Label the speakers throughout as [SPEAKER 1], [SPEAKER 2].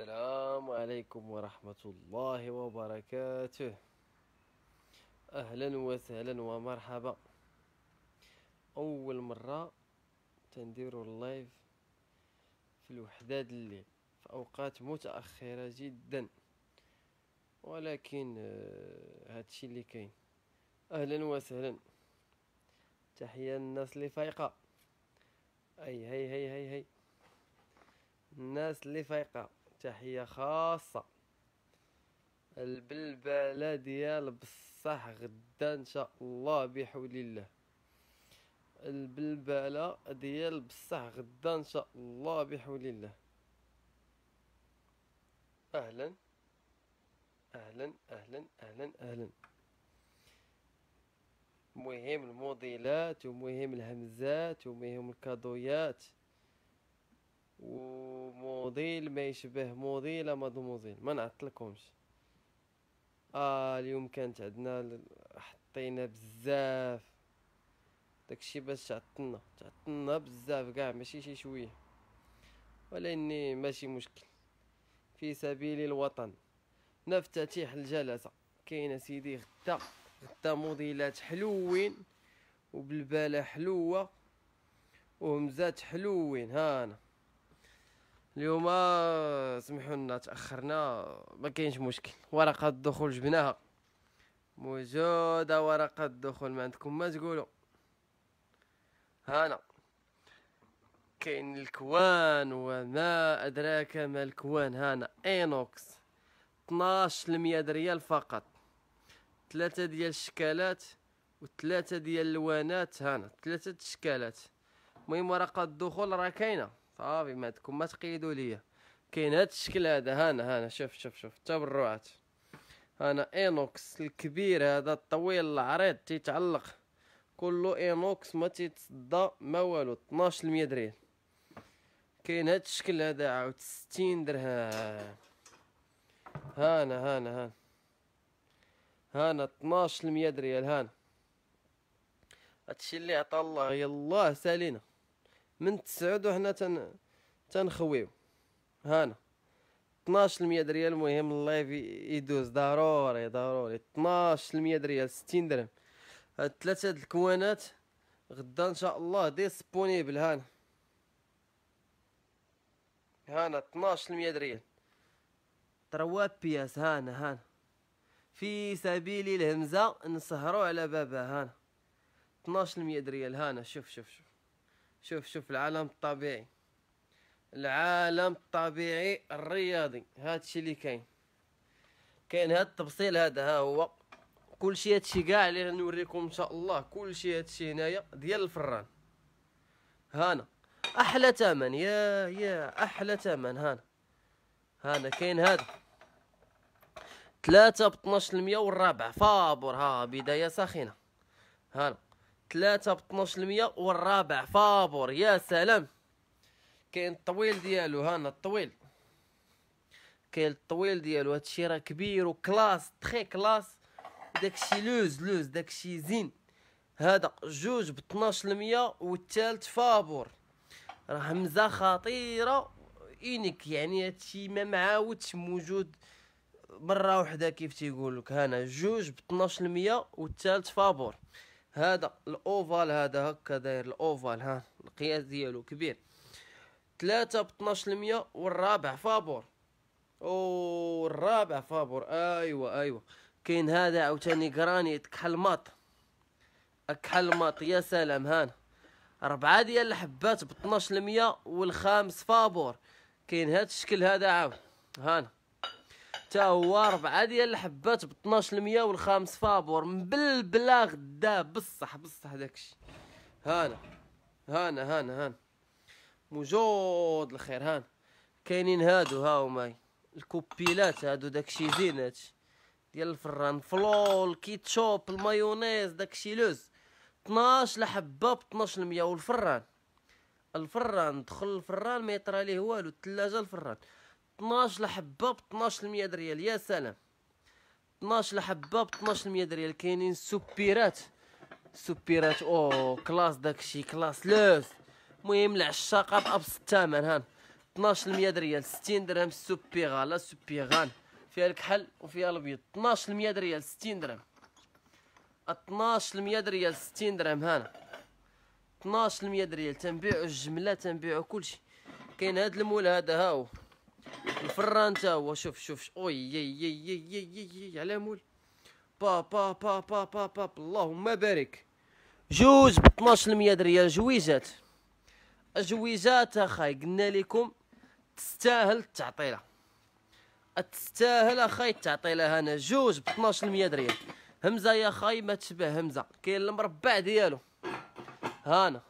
[SPEAKER 1] السلام عليكم ورحمة الله وبركاته أهلا وسهلا ومرحبا أول مرة تنديرو اللايف في الوحدات الليل في أوقات متأخرة جدا ولكن هادشي آه، اللي كاين أهلا وسهلا تحية الناس اللي فايقة أي هاي هاي هاي هاي الناس اللي فايقه تحية خاصة البلبلة ديال بصح غدا ان شاء الله بحول الله البلبلة ديال بصح غدا ان شاء الله بحول الله اهلا اهلا اهلا اهلا اهلا مهم الموديلات ومهم الهمزات ومهم الكادويات وموديل ما يشبه موديل ماضو موديل ما نعطلكمش اه اليوم كانت عندنا حطينا بزاف داكشي باش تعطلنا تعطلنا بزاف كاع ماشي شي شويه ولاني ماشي مشكل في سبيل الوطن نفتتح الجلسه كاين سيدي غدا غدا موديلات حلوين وبالباله حلوه وهمزات حلوين هانا اليوم سمحوا لنا تاخرنا ما كاينش مشكل ورقه الدخول جبناها موجوده ورقه الدخول ما عندكم ما تقولوا هانا كاين الكوان وما ادراك ما الكوان هانا اينوكس 12 ريال فقط ثلاثه ديال الشكالات وثلاثه ديال الوانات هانا ثلاثه الشكالات المهم ورقه الدخول راه كاينه صافي ما ما تقيدوا ليا كاين هذا الشكل هذا هانا هانا شوف شوف شوف التبرعات هانا اينوكس الكبير هذا الطويل العريض تيتعلق كله اينوكس ما تيتصدى ما والو 12 المية ريال كاين هاد الشكل هذا عاود 60 درهم هانا هانا هانا هانا 12 المية ريال هانا هادشي اللي عطا الله يلاه سالينا من تسعود وحنا تن تنخويو هانا 12% دريال المهم اللايف يدوز ضروري ضروري 12% دريال 60 درهم هاد ثلاثه د الكوانات غدا ان شاء الله ديسبونيبل هانا هانا 12% دريال تروا بياس هانا هانا في سبيل الهمزه نسهروا على بابا هانا 12% دريال هانا شوف شوف شوف شوف شوف العالم الطبيعي العالم الطبيعي الرياضي هذا الشيء اللي كاين كاين هذا التفصيل هذا ها هو كل شيء هادشي كاع اللي غنوريكم ان شاء الله كل شيء هادشي هنايا ديال الفران هانا احلى ثمن يا يا احلى ثمن هانا هانا كاين هذا ثلاثة ب 12% والرابع فابور ها بداية ساخنة هانا ثلاثة ب 12% والرابع فابور يا سلام كاين الطويل ديالو هانا الطويل كاين الطويل ديالو هادشي راه كبير وكلاس تخي كلاس داكشي لوز لوز داكشي زين هذا جوج ب 12% والثالث فابور راه همزه خطيره اينيك يعني هادشي ما معاودش موجود مره وحده كيف تيقول لك هنا جوج ب 12% والثالث فابور هذا الاوفال هذا هكا داير الاوفال ها القياس ديالو كبير ثلاثة بطناش المية والرابع فابور الرابع فابور ايوا ايوا كاين هذا عاوتاني جرانيت كحل ماط كحل ماط يا سلام هان ربعة ديال الحبات بطناش المية والخامس فابور كاين هاد الشكل هذا عاود هانا حتى هو ربعه ديال الحبات ب 12% والخامس فابور مبلبلا غدا بصح بصح داكشي هانا هانا هانا هانا موجود الخير هانا كاينين هادو ها ماي الكوبيلات هادو داكشي زين ديال الفران فلول كيتشوب المايونيز داكشي لوز 12 لحبه ب 12% والفران الفران دخل الفران ما يطرى ليه والو الثلاجه الفران 12 لحبه ب 12 المية ريال يا سلام 12 لحبه ب 12 المية ريال كاينين سوبيرات سوبيرات او كلاس داكشي كلاس لوز المهم العشاقه بابس الثمن هان 12 المية ريال 60 درهم سوبيغا لا سوبيغان فيها الكحل وفيها الابيض 12 المية ريال 60 درهم 12 المية ريال 60 درهم هانا 12 المية ريال تنبيعوا الجمله تنبيعوا كلشي كاين هذا المول هذا ها هو الفران تا هو شوف شوف اوي يي يي يي يي يي على مول با با با با با با اللهم بارك جوج ب 12% ريال جويزات جويزات اخاي قلنا لكم تستاهل التعطيله تستاهل اخاي التعطيله هنا جوج ب 12% ريال همزه يا خاي ما تشبه همزه كاين المربع ديالو هانا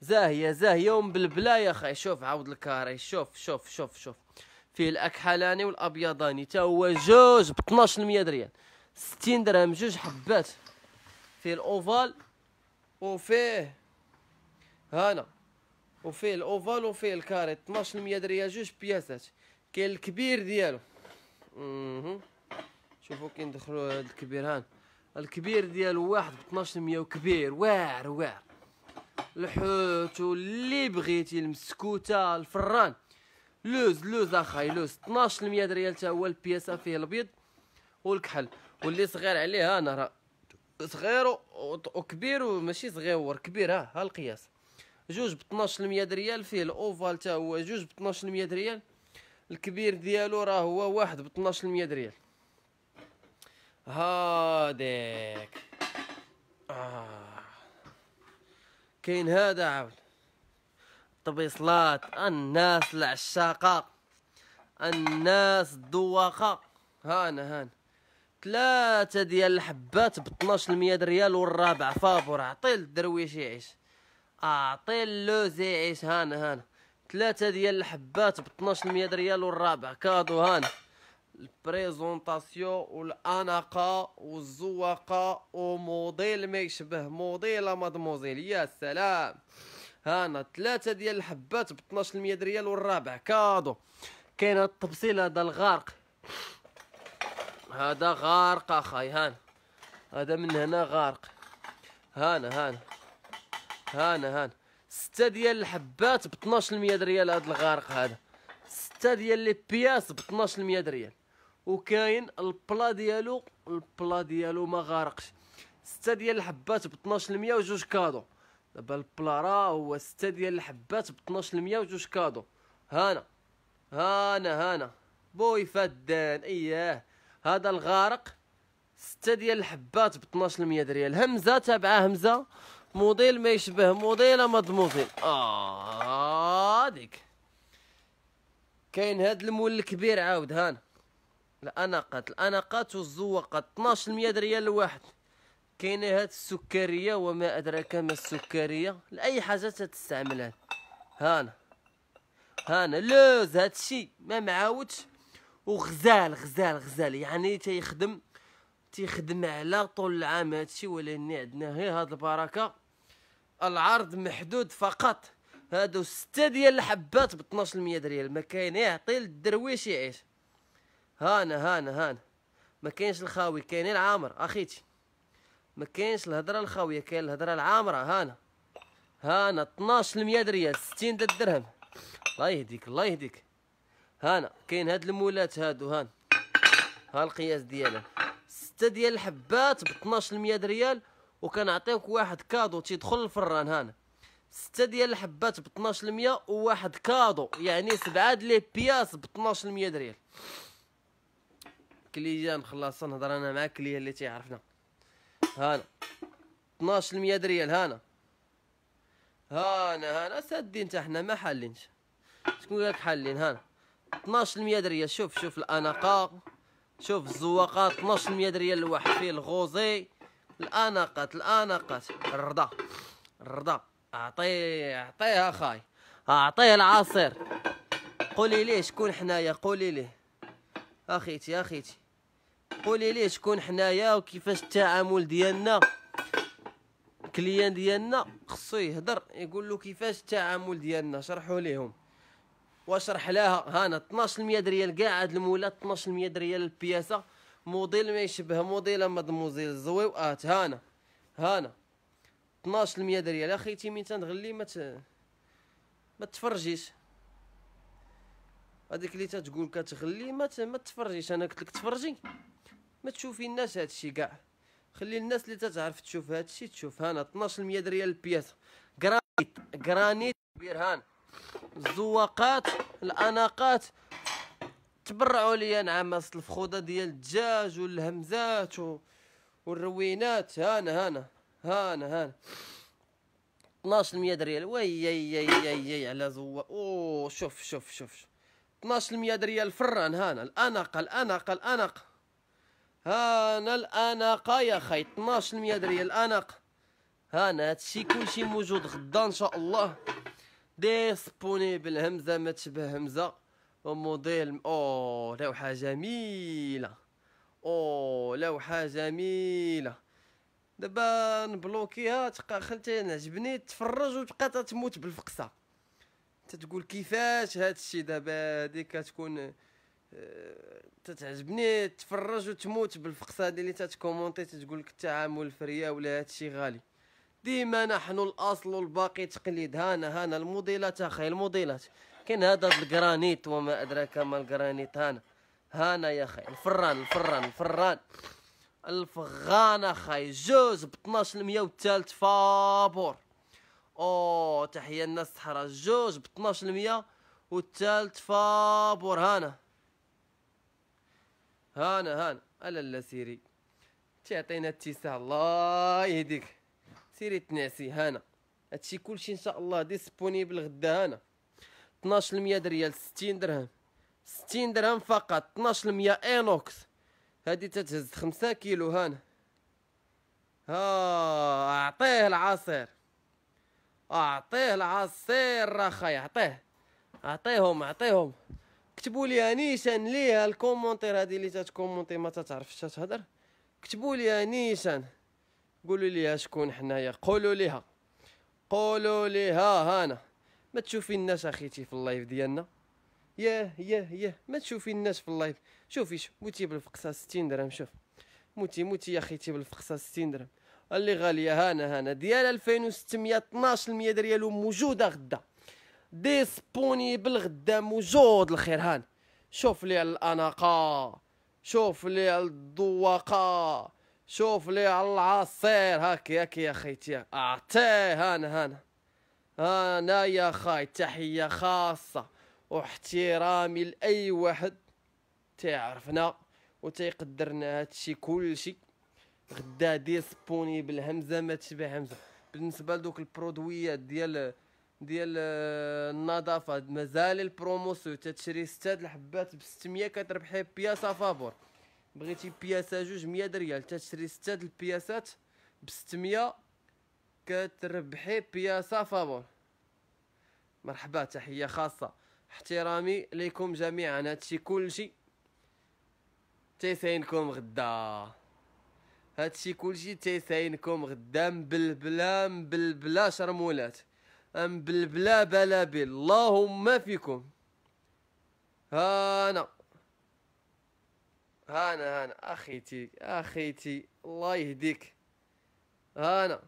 [SPEAKER 1] زاهيه زاهيه ومبلبله يا خاي شوف عاود الكاري شوف شوف شوف شوف فيه الاكحلاني والابيضاني تا هو جوج ب 12% ريال 60 درهم جوج حبات فيه الاوفال وفيه هنا وفيه الاوفال وفيه الكاري 12% ريال جوج بياسات كاين الكبير ديالو اها شوفوا كي ندخلوا هذا الكبير هان الكبير ديالو واحد ب 12% وكبير واعر واعر الحوت واللي بغيتي المسكوته الفران لوز لوز اخاي لوز 12% ريال تا هو البياسه فيه الابيض والكحل واللي صغير عليه انا راه صغير وكبير وماشي صغير كبير ها ها القياس جوج ب 12% ريال فيه الاوفال تا هو جوج ب 12% ريال الكبير ديالو راه هو واحد ب 12% ريال هاديك آه. كاين هذا عاود طبيصلات الناس العشاقة الناس الدواقة هانا هانا ثلاثة ديال الحبات ب 12% ريال والرابع فابور عطي الدرويش يعيش اعطي اللوز يعيش هانا هانا ثلاثة ديال الحبات ب 12% ريال والرابع كادو هانا البريزونطاسيون والاناقه والزواقه وموديل ما يشبه موديل مادموزيل يا سلام هانا ثلاثه ديال الحبات ب 12% ريال والرابع كادو كاين التبصيل هذا الغارق هذا غارق اخاي هان هذا من هنا غارق هانا هانا هانا هانا ستة ديال الحبات ب 12% ريال هذا الغارق هذا ستة ديال لي بياس ب 12% ريال وكاين البلا ديالو البلا ديالو ما غارقش ستة ديال الحبات ب 12% وجوج كادو دابا البلارا هو 6 ديال الحبات ب 12% وجوج كادو هانا هانا هانا بوي فدان اياه هذا الغارق 6 ديال الحبات ب 12% دريال همزه تابعه همزه موديل ما يشبه موديل مضموزين اه هاديك كاين هاد المول الكبير عاود هانا الاناقات الاناقات والزواقات 12% دريال لواحد كاينه هاد السكريه وما ادراك ما السكريه لاي حاجه تستعملها هانا هانا لوز هادشي ما معاودش وغزال غزال غزال يعني تيخدم تيخدم على طول العام هادشي ولكن عندنا غير هاد البركه العرض محدود فقط هادو ستة ديال الحبات ب 12 دريال ما كاين يعطي للدرويش يعيش هانا هانا هانا ما كاينش الخاوي كاين العامر اخيتي ما كاينش الهضره الخاويه كاين الهضره العامره هانا هانا 1200 درهم 60 درهم الله يهديك الله يهديك هانا كاين هاد المولات هادو هان ها القياس ديالها ستة ديال الحبات ب 1200 100 ريال وكنعطيوك واحد كادو تيدخل الفران هانا ستة ديال الحبات ب 1200 وواحد كادو يعني سبعة لي بياس ب 1200 100 ريال كليان خلاص نهضر انا مع كليان اللي تيعرفنا هانا 12 المية ريال هانا هانا هانا سدي انت حنا ما حالينش شكون قالك حالين هانا 12 المية ريال شوف شوف الاناقه شوف الزواقات 12 المية ريال الواحد فيه الغوزي الاناقات الاناقات الرضا الرضا اعطيه اعطيها خاي اعطيه العصير قولي ليه شكون حنايا قولي ليه اخيتي اخيتي قولي ليه شكون حنايا وكيفاش التعامل ديالنا الكليان ديالنا خصو يهضر يقول له كيفاش التعامل ديالنا شرحوا ليهم واشرح لها هانا 12% ريال كاع هاد المولات 12% ريال البياسه موديل ما يشبه موديل مادموزيل زويو ات هانا هانا 12% ريال اخيتي من تنغلي ما مت... ما تفرجيش هذيك اللي تتقول كتغلي ما ما تفرجيش انا قلت لك تفرجي ما تشوفي الناس هادشي كاع خلي الناس اللي تتعرف تشوف هادشي تشوف هانا 12 ريال البياس جرانيت جرانيت هان الزواقات الاناقات تبرعوا لي اصل نعم الفخوضه ديال الدجاج والهمزات و... والروينات هانا هانا هانا هانا 1200 ريال وي وي على زوا او شوف شوف شوف, 12 1200 ريال فران هانا الاناقه الاناقه الاناقه هانا الاناقه يا خاي 12 المية الاناق ها هانا هادشي كلشي موجود غدا ان شاء الله ديسبونيبل همزه ما تشبه همزه وموديل او لوحه جميله او لوحه جميله دابا نبلوكيها تبقى خلتي عجبني تفرج وتبقى تتموت بالفقصه تتقول كيفاش هادشي دابا هادي كتكون تتعجبني تفرج وتموت بالفقصادي اللي تتكومونتي تقول لك التعامل فريا ولا هادشي غالي ديما نحن الاصل والباقي تقليد هانا هانا الموديلات اخي الموديلات كاين هذا الجرانيت وما ادراك ما الجرانيت هانا هانا يا اخي الفران الفران الفران الفغان اخي جوج ب 12 المية والثالث فابور او تحيه الناس الصحراء جوج ب 12 المية والثالث فابور هانا هانا هانا الا لا سيري تعطينا اتساع الله يهديك سيري تنعسي هانا هادشي كلشي ان شاء الله ديسبونيبل غدا هانا 12% دريال 60 درهم 60 درهم فقط 12% انوكس هادي تتهز 5 كيلو هانا ها اعطيه العصير اعطيه العصير اخي اعطيه اعطيهم اعطيهم كتبوا لي نيسان ليه الكومونتير هذه اللي تتكومونتي ما تتعرفش تهضر كتبوا لي نيسان قولوا لي شكون حنايا قولوا ليها قولوا ليها هانا ما تشوفي الناس اخيتي في اللايف ديالنا ياه ياه ياه ما تشوفي الناس في اللايف شوفي شوف موتي بالفقصه 60 درهم شوف موتي موتي يا اخيتي بالفقصه 60 درهم اللي غاليه هانا هانا ديال 2600 12% ريال موجوده غدا ديسبونيبل غدا موجود الخير هان شوف لي على الاناقه شوف لي على شوف لي على العصير هاك ياك يا خيتي اعطيه هانا هانا انا يا خاي تحيه خاصه واحترامي لاي واحد تعرفنا وتيقدرنا هادشي كلشي غدا ديسبونيبل همزه ما تشبه همزه بالنسبه لدوك البرودويات ديال ديال آه، النظافه مازال البروموسيو تتشري ستة الحبات ب 600 كتربحي بياسه فابور بغيتي بياسه جوج 100 ريال تتشري ستة البياسات ب 600 كتربحي بياسه فابور مرحبا تحيه خاصه احترامي ليكم جميعا هادشي كلشي تيساينكم غدا هادشي كلشي تيساينكم غدا مبلبلا بالبلا شرمولات ام بلا بلا بل اللهم فيكم هانا هانا هانا اخيتي اخيتي الله يهديك هانا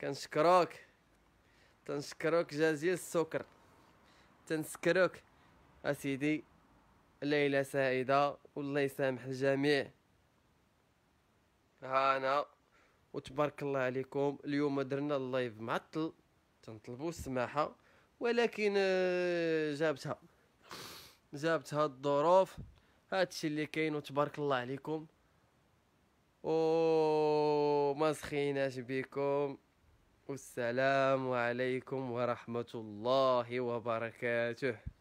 [SPEAKER 1] كنشكروك تنشكروك جزيل السكر تنسكروك اسيدي ليلة سعيدة والله يسامح الجميع هانا وتبارك الله عليكم اليوم درنا اللايف معطل تنطلبوا السماحه ولكن آه، جابتها جابتها الظروف هادشي اللي كاين وتبارك الله عليكم ما سخيناش بكم والسلام عليكم ورحمه الله وبركاته